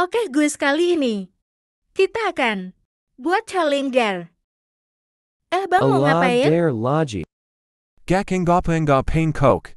Oke gue sekali ini. Kita akan buat challenger. Eh bang mau ngapain? Gak gapeng pain coke.